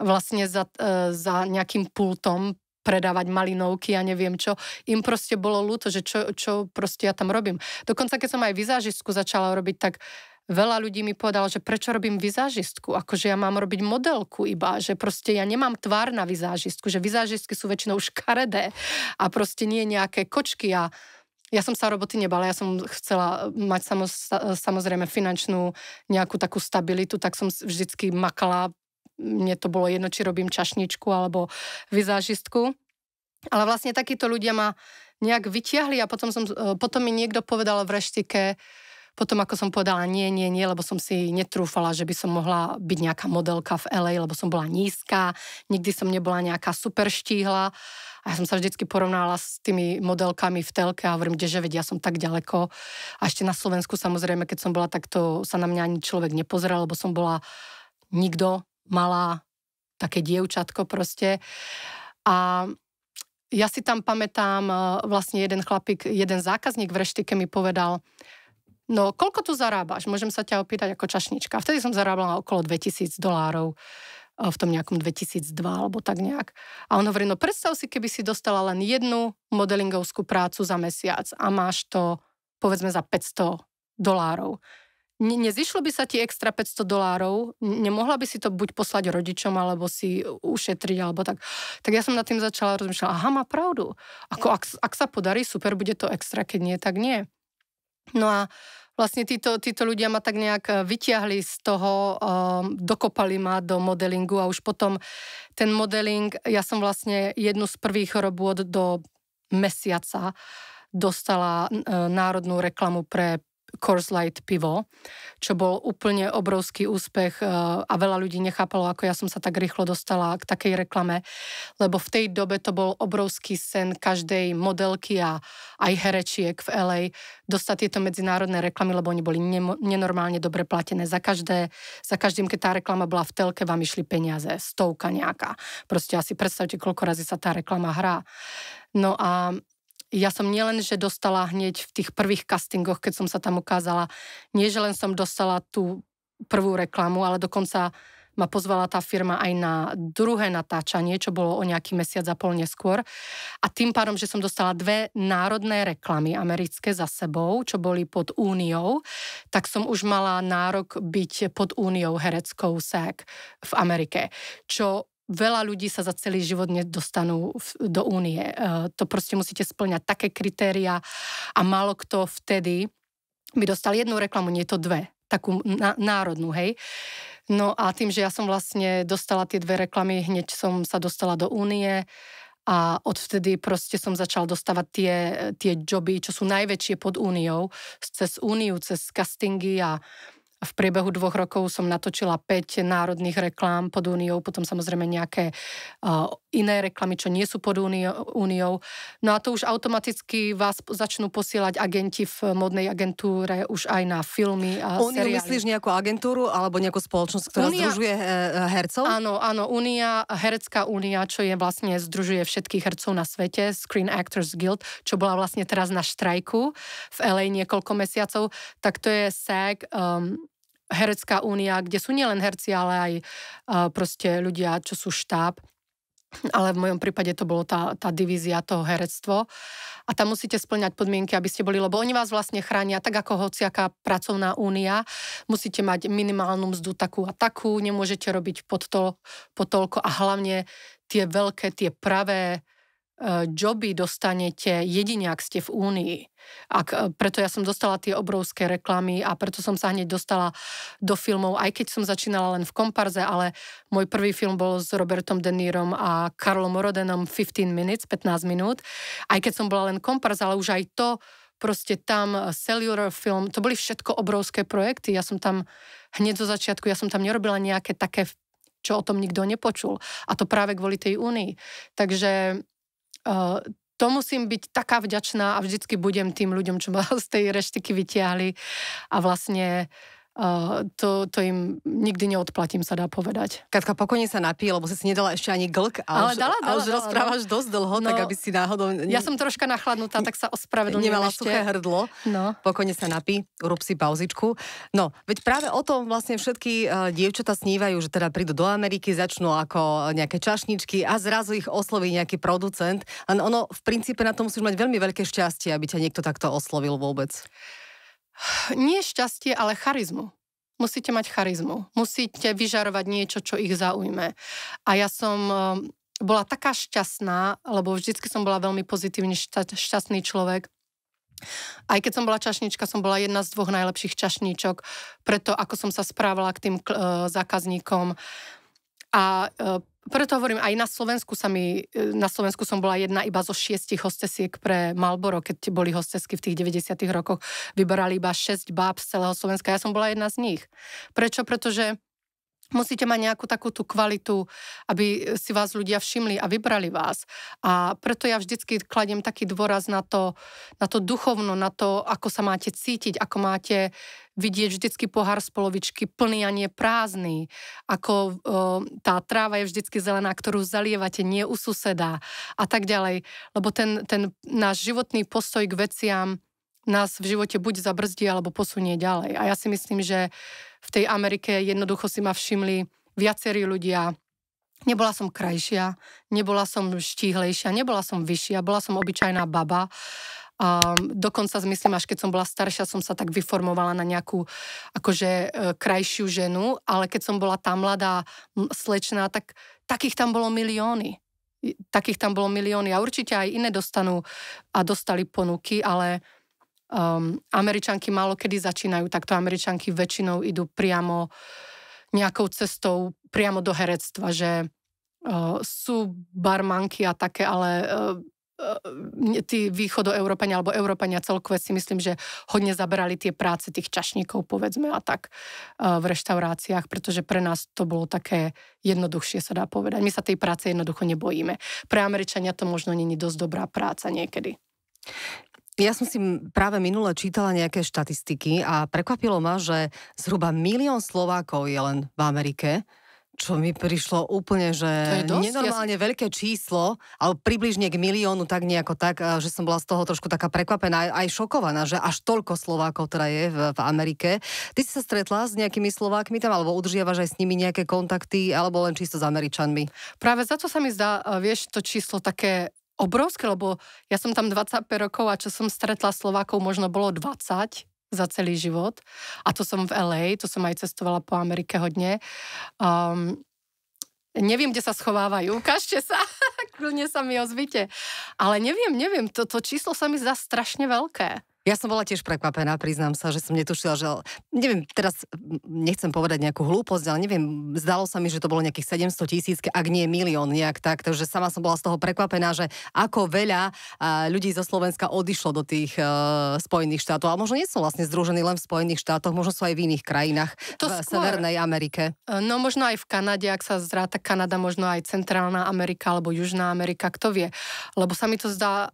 Speaker 1: vlastne za, uh, za nejakým pultom predávať malinovky a ja neviem čo. Im proste bolo ľúto, že čo, čo proste ja tam robím. Dokonca keď som aj vizážistku začala robiť, tak uh, Veľa ľudí mi povedalo, že prečo robím vizážistku, akože ja mám robiť modelku iba, že proste ja nemám tvár na vizážistku, že vizážistky sú väčšinou škaredé a proste nie nejaké kočky a ja som sa roboty nebala, ja som chcela mať samoz, samozrejme finančnú nejakú takú stabilitu, tak som vždycky makala, mne to bolo jedno, či robím čašničku alebo vizážistku. Ale vlastne takíto ľudia ma nejak vyťahli a potom, som, potom mi niekto povedal v reštike, potom, ako som povedala, nie, nie, nie, lebo som si netrúfala, že by som mohla byť nejaká modelka v LA, lebo som bola nízka, nikdy som nebola nejaká super štíhla. A ja som sa vždycky porovnala s tými modelkami v telke a hovorím, že vedia, ja som tak ďaleko. A ešte na Slovensku samozrejme, keď som bola takto, sa na mňa ani človek nepozeral, lebo som bola nikto, malá, také dievčatko proste. A ja si tam pamätám, e, vlastne jeden chlapík, jeden zákazník v reštike mi povedal, No, koľko tu zarábaš? Môžem sa ťa opýtať ako čašnička. Vtedy som zarábala okolo 2000 dolárov eh, v tom nejakom 2002 alebo tak nejak. A on hovorí, no predstav si, keby si dostala len jednu modelingovskú prácu za mesiac a máš to povedzme za 500 dolárov. Ne- nezišlo by sa ti extra 500 dolárov, nemohla by si to buď poslať rodičom, alebo si ušetriť, alebo tak. Tak ja som nad tým začala rozmýšľať, aha, má pravdu. Ako ak, ak sa podarí, super, bude to extra, keď nie, tak nie. No a vlastne títo, títo ľudia ma tak nejak eh, vyťahli z toho, um, dokopali ma do modelingu a už potom ten modeling, ja som vlastne jednu z prvých robôd do mesiaca dostala e, národnú reklamu pre Coors Light pivo, čo bol úplne obrovský úspech eh, a veľa ľudí nechápalo, ako ja som sa tak rýchlo dostala k takej reklame, lebo v tej dobe to bol obrovský sen každej modelky a aj herečiek v LA dostať tieto medzinárodné reklamy, lebo oni boli nenormálne dobre platené. Za, každé, za každým, keď tá reklama bola v telke, vám išli peniaze, stovka nejaká. Proste asi predstavte, koľko razy sa tá reklama hrá. No a ja som nielen, že dostala hneď v tých prvých castingoch, keď som sa tam ukázala, nie, že len som dostala tú prvú reklamu, ale dokonca ma pozvala tá firma aj na druhé natáčanie, čo bolo o nejaký mesiac a pol neskôr. A tým pádom, že som dostala dve národné reklamy americké za sebou, čo boli pod úniou, tak som už mala nárok byť pod úniou hereckou SAG v Amerike, čo veľa ľudí sa za celý život nedostanú do únie. E, to proste musíte splňať také kritéria a málo kto vtedy by dostal jednu reklamu, nie to dve, takú národnú, hej. No a tým, že ja som vlastne dostala tie dve reklamy, hneď som sa dostala do únie a odvtedy proste som začal dostávať tie, tie joby, čo sú najväčšie pod úniou, cez úniu, cez castingy a v priebehu dvoch rokov som natočila 5 národných reklám pod Úniou, potom samozrejme nejaké uh, iné reklamy, čo nie sú pod Úniou. No a to už automaticky vás začnú posielať agenti v modnej agentúre už aj na filmy a Uniu seriály. myslíš
Speaker 2: nejakú agentúru alebo nejakú spoločnosť, ktorá Unia, združuje e, e,
Speaker 1: hercov? Áno, áno, Unia, Herecká únia, čo je vlastne združuje všetkých hercov na svete, Screen Actors Guild, čo bola vlastne teraz na štrajku v LA niekoľko mesiacov, tak to je SAG, um, herecká únia, kde sú nielen herci, ale aj proste ľudia, čo sú štáb ale v mojom prípade to bolo tá, tá divízia, to herectvo. A tam musíte splňať podmienky, aby ste boli, lebo oni vás vlastne chránia, tak ako hociaká pracovná únia. Musíte mať minimálnu mzdu takú a takú, nemôžete robiť pod, to, pod toľko a hlavne tie veľké, tie pravé E, joby dostanete jedine, ak ste v Únii. Ak, e, preto ja som dostala tie obrovské reklamy a preto som sa hneď dostala do filmov, aj keď som začínala len v komparze, ale môj prvý film bol s Robertom De Nirom a Karlom Rodenom 15 minutes, 15 minút. Aj keď som bola len komparza, ale už aj to proste tam e, Cellular Film, to boli všetko obrovské projekty. Ja som tam hneď zo začiatku, ja som tam nerobila nejaké také čo o tom nikto nepočul. A to práve kvôli tej únii. Takže Eh, to musím byť taká vďačná a vždycky budem tým ľuďom, čo ma [LAUGHS] z tej reštiky vytiahli a vlastne uh, to, to im nikdy neodplatím, sa dá povedať. Katka, pokojne sa napí, lebo si si nedala ešte
Speaker 2: ani glk a ale už, dala, dala, a už dala, rozprávaš dala. dosť dlho, no, tak aby si náhodou... Ne... Ja som
Speaker 1: troška nachladnutá, tak sa
Speaker 2: ospravedlňujem Nemala ešte. suché hrdlo. No. Pokojne sa napí, urob si pauzičku. No, veď práve o tom vlastne všetky e, dievčata snívajú, že teda prídu do Ameriky, začnú ako e, nejaké čašničky a zrazu ich osloví nejaký producent. A ono v princípe na to musíš mať veľmi veľké šťastie, aby ťa niekto takto oslovil vôbec nie šťastie, ale charizmu.
Speaker 1: Musíte mať charizmu. Musíte vyžarovať niečo, čo ich zaujme. A ja som eh, bola taká šťastná, lebo vždycky som bola veľmi pozitívny, šťastný človek. Aj keď som bola čašnička, som bola jedna z dvoch najlepších čašníčok, preto ako som sa správala k tým eh, zákazníkom. A eh, preto hovorím, aj na Slovensku sa mi, e, na Slovensku som bola jedna iba zo šiestich hostesiek pre Malboro, keď boli hostesky v tých 90 rokoch, vyberali iba 6 báb z celého Slovenska. Ja som bola jedna z nich. Prečo? Pretože Musíte mať nejakú takú tú kvalitu, aby si vás ľudia všimli a vybrali vás. A preto ja vždycky kladiem taký dôraz na to, na to duchovno, na to, ako sa máte cítiť, ako máte vidieť vždycky pohár z polovičky plný a nie prázdny. Ako o, tá tráva je vždycky zelená, ktorú zalievate, nie u suseda a tak ďalej. Lebo ten, ten náš životný postoj k veciam nás v živote buď zabrzdí, alebo posunie ďalej. A ja si myslím, že v tej Amerike jednoducho si ma všimli viacerí ľudia. Nebola som krajšia, nebola som štíhlejšia, nebola som vyššia, bola som obyčajná baba. Um, dokonca myslím, až keď som bola staršia, som sa tak vyformovala na nejakú akože e, krajšiu ženu, ale keď som bola tá mladá slečná, tak takých tam bolo milióny. Takých tam bolo milióny a určite aj iné dostanú a dostali ponuky, ale Um, Američanky málo kedy začínajú takto, Američanky väčšinou idú priamo nejakou cestou priamo do herectva, že uh, sú barmanky a také, ale uh, tí východoeurópania alebo Európania celkové si myslím, že hodne zaberali tie práce tých čašníkov, povedzme, a tak v reštauráciách, pretože pre nás to bolo také jednoduchšie, sa dá povedať. My sa tej práce jednoducho nebojíme. Pre Američania to možno není dosť dobrá práca niekedy.
Speaker 2: Ja som si práve minule čítala nejaké štatistiky a prekvapilo ma, že zhruba milión Slovákov je len v Amerike, čo mi prišlo úplne, že to je nenormálne ja... veľké číslo, ale približne k miliónu, tak nejako tak, že som bola z toho trošku taká prekvapená, aj šokovaná, že až toľko Slovákov teda je v, v Amerike. Ty si sa stretla s nejakými Slovákmi tam, alebo udržiavaš aj s nimi nejaké kontakty, alebo len čisto s Američanmi? Práve za to sa mi zdá, vieš, to číslo také obrovské, lebo ja som tam 25 rokov a
Speaker 1: čo som stretla Slovákov, možno bolo 20 za celý život. A to som v LA, to som aj cestovala po Amerike hodne. Um, neviem, kde sa schovávajú, [LAUGHS] ukážte sa, kľudne sa mi ozvite. Ale neviem, neviem, to, to číslo sa mi zdá
Speaker 2: strašne veľké. Ja som bola tiež prekvapená, priznám sa, že som netušila, že... Neviem, teraz nechcem povedať nejakú hlúposť, ale neviem, zdalo sa mi, že to bolo nejakých 700 tisíc, ak nie milión nejak tak, takže sama som bola z toho prekvapená, že ako veľa ľudí zo Slovenska odišlo do tých uh, Spojených štátov. A možno nie sú vlastne združení len v Spojených štátoch, možno sú aj v iných krajinách, to v skôr, Severnej Amerike. E, no možno aj v Kanade, ak sa zráta Kanada, možno aj Centrálna
Speaker 1: Amerika alebo Južná Amerika, kto vie. Lebo sa mi to zdá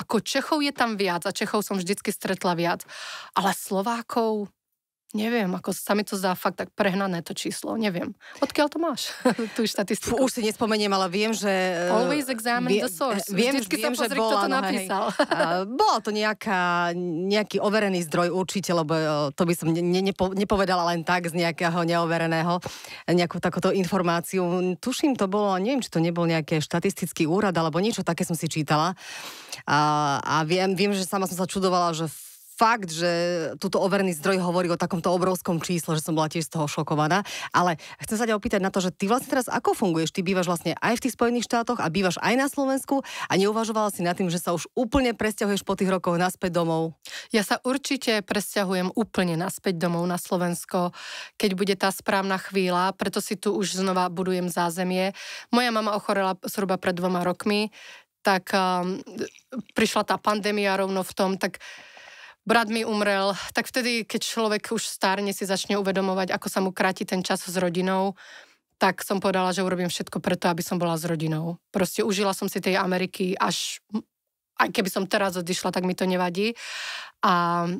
Speaker 1: ako Čechov je tam viac a Čechov som vždycky stretla viac, ale Slovákov Neviem, ako sa mi to zdá fakt tak prehnané to číslo, neviem. Odkiaľ
Speaker 2: to máš, [LAUGHS] tú štatistiku? už si nespomeniem, ale viem, že... E, Always examine vie, the source. Viem, Vždycky viem, sa pozri, že bola, kto to napísal. No, hej. bola to nejaká, nejaký overený zdroj určite, lebo e, to by som ne, ne, nepovedala len tak z nejakého neovereného, nejakú takúto informáciu. Tuším, to bolo, neviem, či to nebol nejaký štatistický úrad, alebo niečo také som si čítala. A, a viem, viem, že sama som sa čudovala, že fakt, že túto overný zdroj hovorí o takomto obrovskom čísle, že som bola tiež z toho šokovaná. Ale chcem sa ťa opýtať na to, že ty vlastne teraz ako funguješ? Ty bývaš vlastne aj v tých Spojených štátoch a bývaš aj na Slovensku a neuvažovala si nad tým, že sa už úplne presťahuješ po tých rokoch naspäť domov? Ja sa určite presťahujem úplne naspäť domov na Slovensko,
Speaker 1: keď bude tá správna chvíľa, preto si tu už znova budujem zázemie. Moja mama ochorela zhruba pred dvoma rokmi, tak um, prišla tá pandémia rovno v tom, tak brat mi umrel, tak vtedy, keď človek už starne si začne uvedomovať, ako sa mu kráti ten čas s rodinou, tak som povedala, že urobím všetko preto, aby som bola s rodinou. Proste užila som si tej Ameriky až, aj keby som teraz odišla, tak mi to nevadí. A e,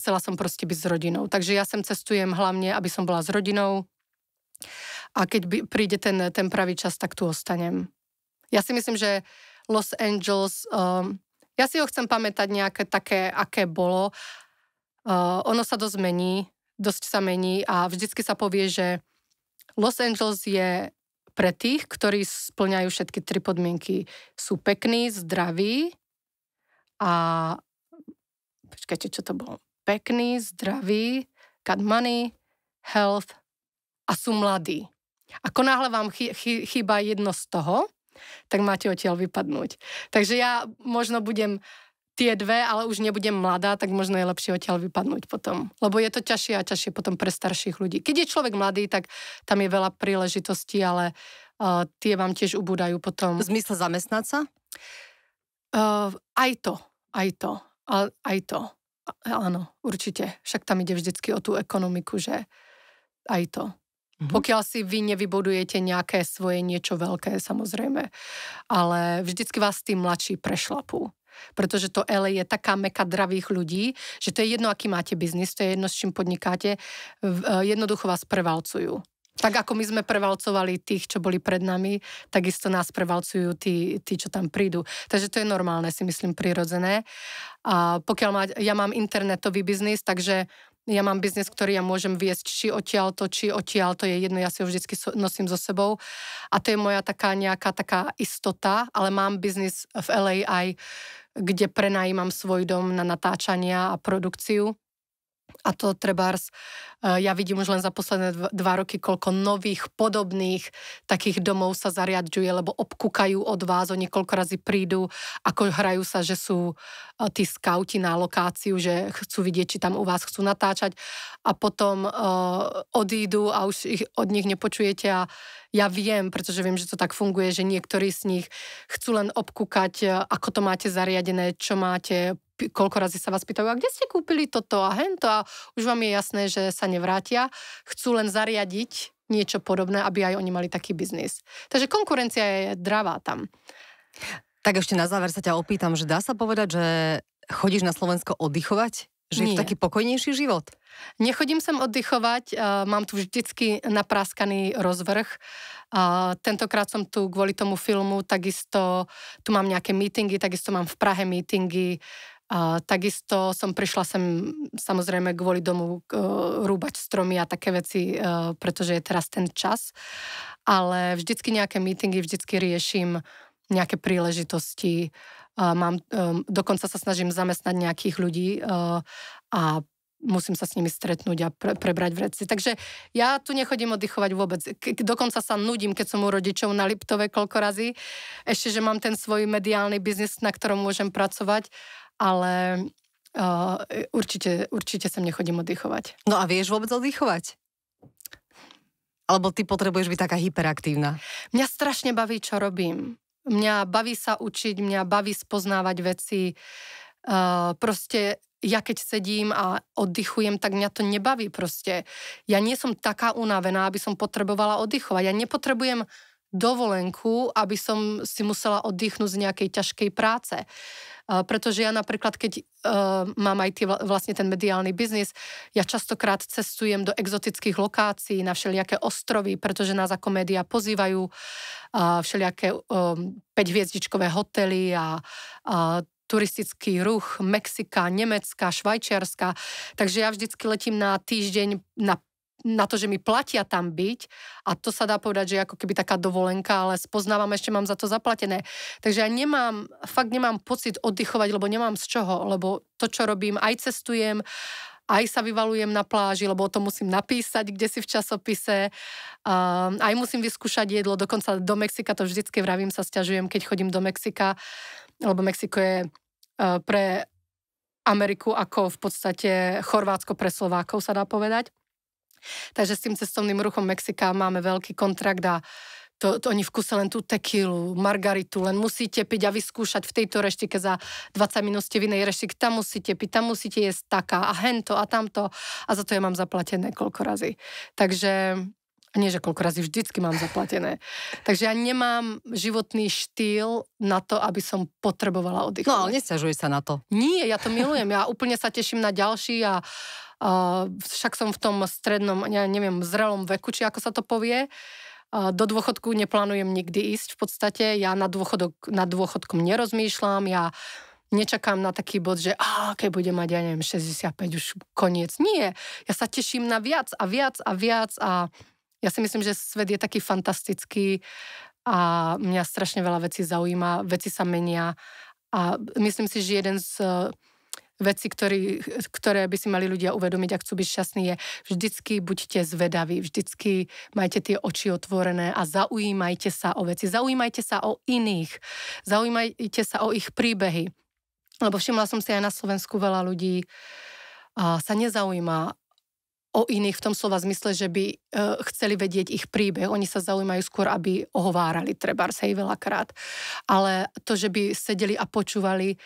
Speaker 1: chcela som proste byť s rodinou. Takže ja sem cestujem hlavne, aby som bola s rodinou a keď by, príde ten, ten pravý čas, tak tu ostanem. Ja si myslím, že Los Angeles um, ja si ho chcem pamätať nejaké také, aké bolo. Uh, ono sa dosť mení, dosť sa mení a vždycky sa povie, že Los Angeles je pre tých, ktorí splňajú všetky tri podmienky. Sú pekní, zdraví a... Počkajte, čo to bolo? Pekní, zdraví, got money, health a sú mladí. Ako náhle vám chýba jedno z toho, tak máte odtiaľ vypadnúť. Takže ja možno budem tie dve, ale už nebudem mladá, tak možno je lepšie odtiaľ vypadnúť potom. Lebo je to ťažšie a ťažšie potom pre starších ľudí. Keď je človek mladý, tak tam je veľa príležitostí, ale uh, tie vám tiež ubúdajú potom. V zmysle zamestnať sa? Uh, aj to, aj to, aj to. Áno, určite. Však tam ide vždycky o tú ekonomiku, že aj to. Mm-hmm. Pokiaľ si vy nevybudujete nejaké svoje niečo veľké, samozrejme. Ale vždycky vás tí mladší prešlapú. Pretože to LA je taká meka dravých ľudí, že to je jedno, aký máte biznis, to je jedno, s čím podnikáte. E, jednoducho vás prevalcujú. Tak ako my sme prevalcovali tých, čo boli pred nami, takisto nás prevalcujú tí, tí čo tam prídu. Takže to je normálne, si myslím, prirodzené. A pokiaľ má, ja mám internetový biznis, takže ja mám biznes, ktorý ja môžem viesť či odtiaľ to, či odtiaľ to je jedno, ja si ho vždy nosím so sebou. A to je moja taká nejaká taká istota, ale mám biznis v LA aj, kde prenajímam svoj dom na natáčania a produkciu. A to trebárs, e, ja vidím už len za posledné dva roky, koľko nových, podobných takých domov sa zariadžuje, lebo obkúkajú od vás, oni koľko razy prídu, ako hrajú sa, že sú e, tí skauti na lokáciu, že chcú vidieť, či tam u vás chcú natáčať a potom e, odídu a už ich od nich nepočujete a ja viem, pretože viem, že to tak funguje, že niektorí z nich chcú len obkúkať, e, ako to máte zariadené, čo máte, koľko razy sa vás pýtajú, a kde ste kúpili toto a hento a už vám je jasné, že sa nevrátia. Chcú len zariadiť niečo podobné, aby aj oni mali taký biznis. Takže konkurencia je dravá tam.
Speaker 2: Tak ešte na záver sa ťa opýtam, že dá sa povedať, že chodíš na Slovensko oddychovať? Že Nie. taký pokojnejší život? Nechodím sem oddychovať,
Speaker 1: eh, mám tu vždycky napráskaný rozvrh. Eh, tentokrát som tu kvôli tomu filmu, takisto tu mám nejaké meetingy, takisto mám v Prahe meetingy, a eh, takisto som prišla sem samozrejme kvôli domu uh, rúbať stromy a také veci, uh, pretože je teraz ten čas. Ale vždycky nejaké meetingy, vždycky riešim nejaké príležitosti, Mám, ehm, dokonca sa snažím zamestnať nejakých ľudí eh, a musím sa s nimi stretnúť a pre, prebrať veci. Takže ja tu nechodím oddychovať vôbec. K- dokonca sa nudím, keď som u rodičov na Liptove koľko razy. Ešte, že mám ten svoj mediálny biznis, na ktorom môžem pracovať, ale uh, určite, určite sem nechodím oddychovať.
Speaker 2: No a vieš vôbec oddychovať? Alebo ty potrebuješ byť taká hyperaktívna?
Speaker 1: Mňa strašne baví, čo robím. Mňa baví sa učiť, mňa baví spoznávať veci. Eh, proste ja keď sedím a oddychujem, tak mňa to nebaví proste. Ja nie som taká unavená, aby som potrebovala oddychovať. Ja nepotrebujem dovolenku, aby som si musela oddychnúť z nejakej ťažkej práce. Eh, pretože ja napríklad, keď uh, mám aj tie, vlastne ten mediálny biznis, ja častokrát cestujem do exotických lokácií, na všelijaké ostrovy, pretože nás ako média pozývajú uh, všelijaké um, hotely a, uh, turistický ruch Mexika, Nemecka, Švajčiarska. Takže ja vždycky letím na týždeň na na to, že mi platia tam byť a to sa dá povedať, že ako keby taká dovolenka, ale spoznávam, ešte mám za to zaplatené. Takže ja nemám, fakt nemám pocit oddychovať, lebo nemám z čoho, lebo to, čo robím, aj cestujem, aj sa vyvalujem na pláži, lebo o tom musím napísať, kde si v časopise, um, aj musím vyskúšať jedlo, dokonca do Mexika, to vždycky vravím, sa stiažujem, keď chodím do Mexika, lebo Mexiko je uh, pre Ameriku ako v podstate Chorvátsko pre Slovákov, sa dá povedať. Takže s tým cestovným ruchom Mexika máme veľký kontrakt a to, to oni vkúsa len tú tekilu, margaritu, len musíte piť a vyskúšať v tejto reštike za 20 minút ste v inej reštik, tam musíte piť, tam musíte jesť taká a hento a tamto a za to ja mám zaplatené koľko razy. Takže nie, že koľko razy vždycky mám zaplatené. Takže ja nemám životný štýl na to, aby som potrebovala oddychovať. No ale
Speaker 2: nesťažuj sa na to.
Speaker 1: Nie, ja to milujem. Ja úplne sa teším na ďalší a však som v tom strednom, ja neviem, zrelom veku, či ako sa to povie. Do dôchodku neplánujem nikdy ísť v podstate. Ja na dôchodok, nad dôchodkom nerozmýšľam. Ja nečakám na taký bod, že a, keď bude mať, ja neviem, 65, už koniec. Nie, ja sa teším na viac a viac a viac a ja si myslím, že svet je taký fantastický a mňa strašne veľa vecí zaujíma, veci sa menia a myslím si, že jeden z veci, ktorý, ktoré by si mali ľudia uvedomiť, ak chcú byť šťastní, je vždycky buďte zvedaví, vždycky majte tie oči otvorené a zaujímajte sa o veci, zaujímajte sa o iných, zaujímajte sa o ich príbehy. Lebo všimla som si aj na Slovensku veľa ľudí a sa nezaujíma o iných v tom slova zmysle, že by e, chceli vedieť ich príbeh. Oni sa zaujímajú skôr, aby ohovárali, treba sa jej veľakrát. Ale to, že by sedeli a počúvali,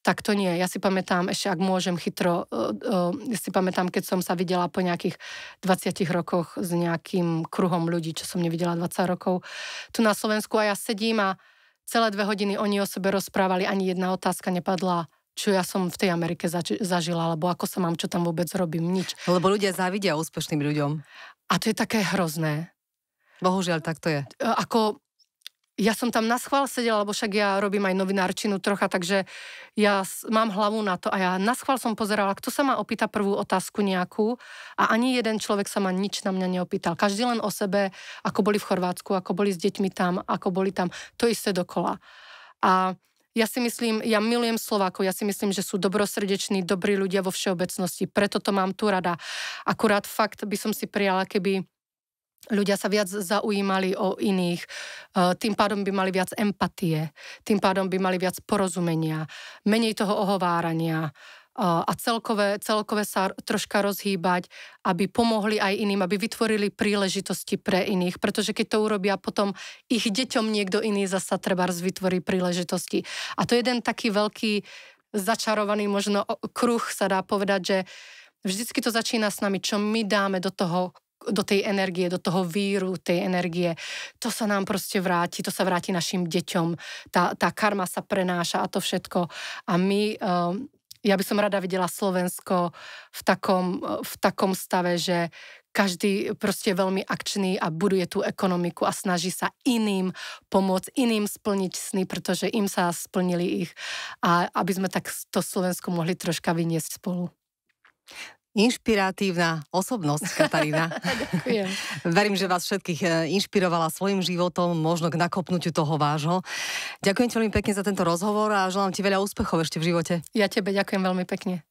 Speaker 1: tak to nie. Ja si pamätám, ešte ak môžem chytro, uh, uh, ja si pamätám, keď som sa videla po nejakých 20 rokoch s nejakým kruhom ľudí, čo som nevidela 20 rokov tu na Slovensku a ja sedím a celé dve hodiny oni o sebe rozprávali, ani jedna otázka nepadla čo ja som v tej Amerike zač- zažila, alebo ako sa mám, čo tam vôbec robím, nič. Lebo
Speaker 2: ľudia závidia úspešným
Speaker 1: ľuďom. A to je také hrozné. Bohužiaľ, tak to je. E, ako ja som tam na schvál sedela, lebo však ja robím aj novinárčinu trocha, takže ja mám hlavu na to a ja na schvál som pozerala, kto sa ma opýta prvú otázku nejakú a ani jeden človek sa ma nič na mňa neopýtal. Každý len o sebe, ako boli v Chorvátsku, ako boli s deťmi tam, ako boli tam, to isté dokola. A ja si myslím, ja milujem Slovákov, ja si myslím, že sú dobrosrdeční, dobrí ľudia vo všeobecnosti, preto to mám tu rada. Akurát fakt by som si prijala, keby ľudia sa viac zaujímali o iných, eh, tým pádom by mali viac empatie, tým pádom by mali viac porozumenia, menej toho ohovárania eh, a celkové, celkové sa troška rozhýbať, aby pomohli aj iným, aby vytvorili príležitosti pre iných, pretože keď to urobia potom ich deťom niekto iný zasa treba vytvorí príležitosti. A to je jeden taký veľký začarovaný možno kruh sa dá povedať, že vždycky to začína s nami, čo my dáme do toho do tej energie, do toho víru tej energie. To sa nám proste vráti, to sa vráti našim deťom. Tá, tá karma sa prenáša a to všetko. A my, ehm, ja by som rada videla Slovensko v takom, eh, v takom stave, že každý proste je veľmi akčný a buduje tú ekonomiku a snaží sa iným pomôcť, iným splniť sny, pretože im sa splnili ich. A aby sme tak to Slovensko mohli troška vyniesť
Speaker 2: spolu. Inšpiratívna osobnosť, Katarína. [LAUGHS] Ďakujem. Verím, že vás všetkých e, inšpirovala svojim životom, možno k nakopnutiu toho vášho. Ďakujem ti veľmi pekne za tento rozhovor a želám ti veľa úspechov ešte v živote. Ja tebe ďakujem veľmi pekne.